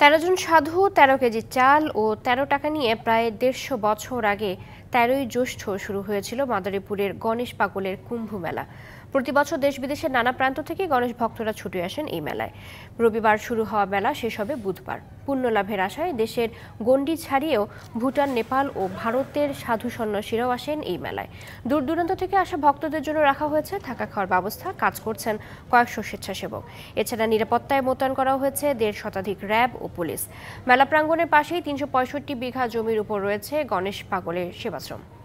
তেরো জন সাধু তেরো কেজি চাল ও তেরো টাকা নিয়ে প্রায় দেড়শো বছর আগে তেরোই জ্যৈষ্ঠ শুরু হয়েছিল মাদারীপুরের গণেশ পাগলের কুম্ভ মেলা প্রতি বছর দেশ বিদেশের নানা প্রান্ত থেকে গণেশ ভক্তরা ছুটে আসেন এই মেলায় রবিবার শুরু হওয়া মেলা শেষ হবে বুধবার পুণ্য লাভের আশায় দেশের গণ্ডি ছাড়িয়েও ভুটান নেপাল ও ভারতের সাধু সন্ন্যাসীরাও আসেন এই মেলায় দূর দূরান্ত থেকে আসা ভক্তদের জন্য রাখা হয়েছে থাকা খাওয়ার ব্যবস্থা কাজ করছেন কয়েকশো স্বেচ্ছাসেবক এছাড়া নিরাপত্তায় মোতায়েন করা হয়েছে দেড় শতাধিক র্যাব ও পুলিশ মেলা প্রাঙ্গণের পাশেই তিনশো বিঘা জমির উপর রয়েছে গণেশ পাগলের সেবাশ্রম